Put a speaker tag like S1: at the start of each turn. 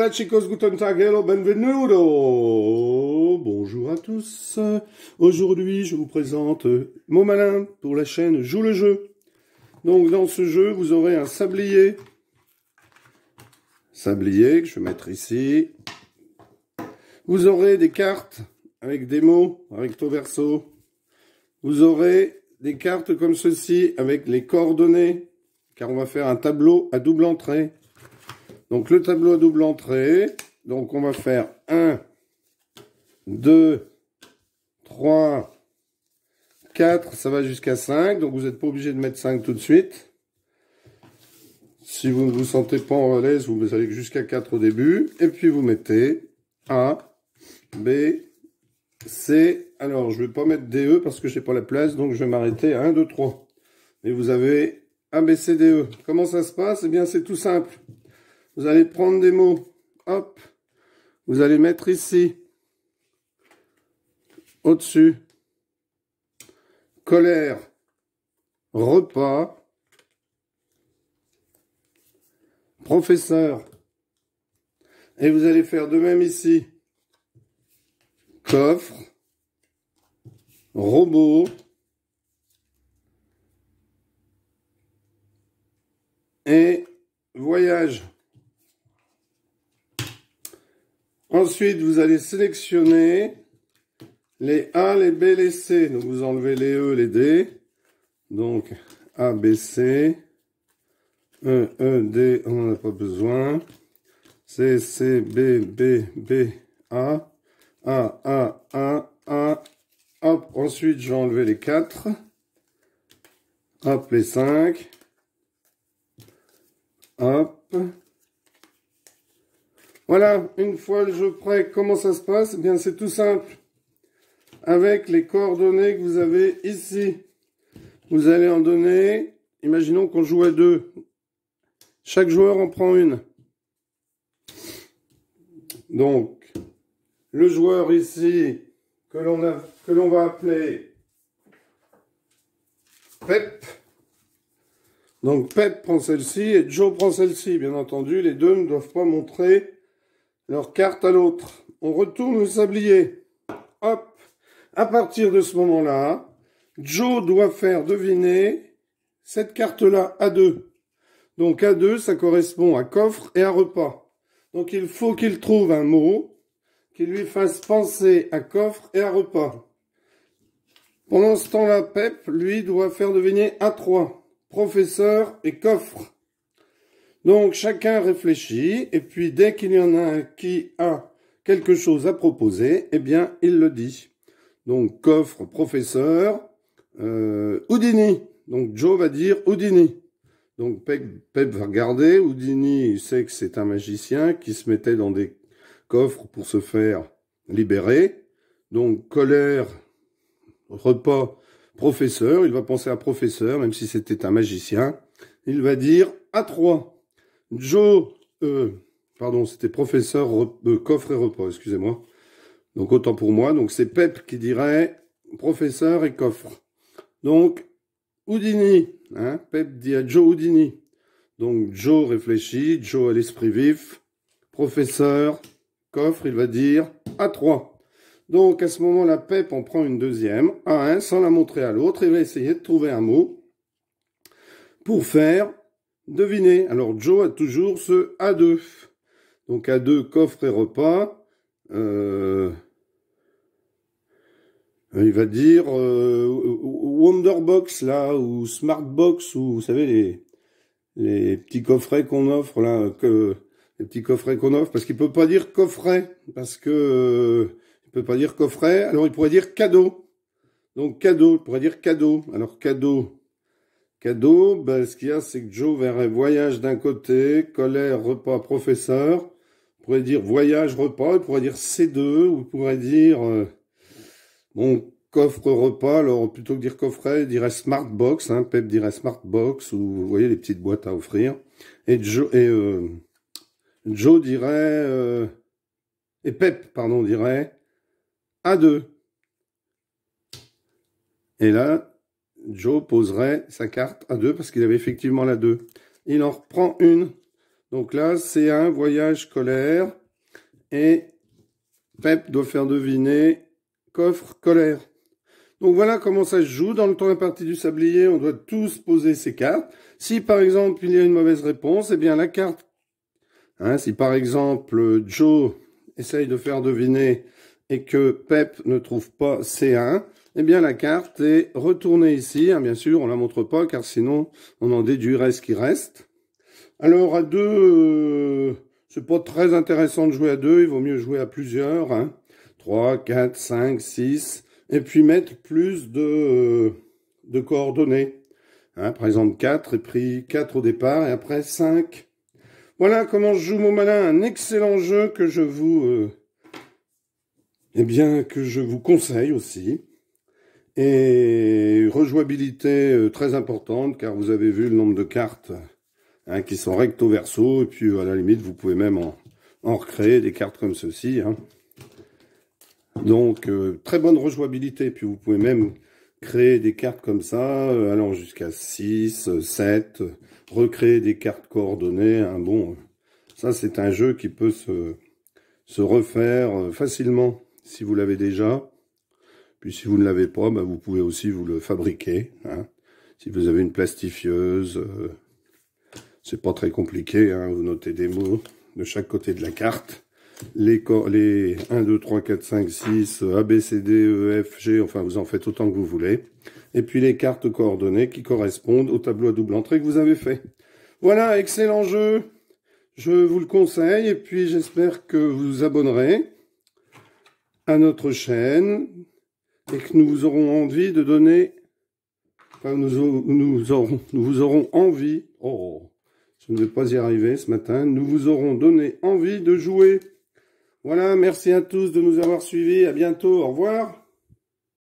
S1: Ben Bonjour à tous. Aujourd'hui, je vous présente Mon Malin pour la chaîne Joue le jeu. Donc, dans ce jeu, vous aurez un sablier. Sablier que je vais mettre ici. Vous aurez des cartes avec des mots, avec verso. Vous aurez des cartes comme ceci avec les coordonnées, car on va faire un tableau à double entrée. Donc le tableau à double entrée. Donc on va faire 1, 2, 3, 4, ça va jusqu'à 5. Donc vous n'êtes pas obligé de mettre 5 tout de suite. Si vous ne vous sentez pas en l'aise, vous allez jusqu'à 4 au début. Et puis vous mettez A, B, C. Alors je ne vais pas mettre DE parce que je n'ai pas la place, donc je vais m'arrêter à 1, 2, 3. Et vous avez A, B, C, D, E. Comment ça se passe Eh bien c'est tout simple. Vous allez prendre des mots. Hop. Vous allez mettre ici. Au-dessus. Colère. Repas. Professeur. Et vous allez faire de même ici. Coffre. Robot. Et voyage. Ensuite, vous allez sélectionner les A, les B, les C. Donc, vous enlevez les E, les D. Donc, A, B, C. E, E, D, on n'en a pas besoin. C, C, B, B, B, A. A, A, A, A. Hop, ensuite, vais enlever les 4. Hop, les 5. Hop. Voilà, une fois le jeu prêt, comment ça se passe Eh bien, c'est tout simple. Avec les coordonnées que vous avez ici, vous allez en donner, imaginons qu'on joue à deux. Chaque joueur en prend une. Donc, le joueur ici, que l'on va appeler Pep. Donc Pep prend celle-ci et Joe prend celle-ci. Bien entendu, les deux ne doivent pas montrer leur carte à l'autre. On retourne le sablier. Hop. À partir de ce moment-là, Joe doit faire deviner cette carte-là à deux. Donc à deux, ça correspond à coffre et à repas. Donc il faut qu'il trouve un mot qui lui fasse penser à coffre et à repas. Pendant ce temps-là, Pep, lui, doit faire deviner à trois. Professeur et coffre. Donc chacun réfléchit et puis dès qu'il y en a un qui a quelque chose à proposer, eh bien il le dit. Donc coffre, professeur, euh, Houdini. Donc Joe va dire Houdini. Donc Pep, va regarder, Houdini il sait que c'est un magicien qui se mettait dans des coffres pour se faire libérer. Donc colère, repas, professeur, il va penser à professeur, même si c'était un magicien. Il va dire à trois. Joe, euh, pardon, c'était professeur euh, coffre et repos, excusez-moi. Donc autant pour moi, donc c'est Pep qui dirait professeur et coffre. Donc Houdini, hein, Pep dit à Joe Houdini. Donc Joe réfléchit, Joe a l'esprit vif, professeur, coffre, il va dire à 3. Donc à ce moment-là, Pep en prend une deuxième, à 1, sans la montrer à l'autre, il va essayer de trouver un mot pour faire Devinez, alors Joe a toujours ce A2. Donc A2, coffre et repas. Euh, il va dire euh, Wonderbox là, ou Smartbox, ou vous savez, les, les petits coffrets qu'on offre là, que, les petits coffrets qu'on offre, parce qu'il peut pas dire coffret, parce que euh, il peut pas dire coffret, alors il pourrait dire cadeau. Donc cadeau, il pourrait dire cadeau. Alors cadeau, Cadeau, ben, ce qu'il y a, c'est que Joe verrait voyage d'un côté, colère, repas, professeur. pourrait dire voyage, repas, il pourrait dire C2, ou il pourrait dire euh, coffre, repas. Alors, plutôt que dire coffret, il dirait box hein, Pep dirait smart box ou vous voyez les petites boîtes à offrir. Et Joe, et, euh, Joe dirait, euh, et Pep, pardon, dirait A2. Et là, Joe poserait sa carte à 2 parce qu'il avait effectivement la 2. Il en reprend une. Donc là, c'est un voyage colère. et Pep doit faire deviner coffre colère. Donc voilà comment ça se joue. Dans le temps imparti du sablier, on doit tous poser ses cartes. Si par exemple il y a une mauvaise réponse, eh bien la carte. Hein, si par exemple Joe essaye de faire deviner et que Pep ne trouve pas C1, eh bien la carte est retournée ici. Hein, bien sûr, on la montre pas car sinon on en déduirait ce qui reste. Alors à deux, euh, c'est pas très intéressant de jouer à deux, il vaut mieux jouer à plusieurs. Hein. 3, 4, 5, 6, et puis mettre plus de, euh, de coordonnées. Hein, par exemple 4, et pris 4 au départ, et après 5. Voilà comment je joue mon malin, un excellent jeu que je vous... Euh, eh bien, que je vous conseille aussi. Et rejouabilité euh, très importante, car vous avez vu le nombre de cartes hein, qui sont recto verso, et puis euh, à la limite, vous pouvez même en, recréer des cartes comme ceci. Hein. Donc, euh, très bonne rejouabilité, puis vous pouvez même créer des cartes comme ça, Alors jusqu'à 6, 7, recréer des cartes coordonnées. Hein, bon, ça c'est un jeu qui peut se, se refaire facilement si vous l'avez déjà. Puis si vous ne l'avez pas, ben, vous pouvez aussi vous le fabriquer. Hein. Si vous avez une plastifieuse, euh, c'est pas très compliqué. Hein. Vous notez des mots de chaque côté de la carte. Les, les 1, 2, 3, 4, 5, 6, A, B, C, D, E, F, G, enfin vous en faites autant que vous voulez. Et puis les cartes coordonnées qui correspondent au tableau à double entrée que vous avez fait. Voilà, excellent jeu Je vous le conseille et puis j'espère que vous vous abonnerez à notre chaîne et que nous vous aurons envie de donner, enfin nous, nous, aurons, nous vous aurons envie, oh, oh, je ne vais pas y arriver ce matin, nous vous aurons donné envie de jouer. Voilà, merci à tous de nous avoir suivis, à bientôt, au revoir.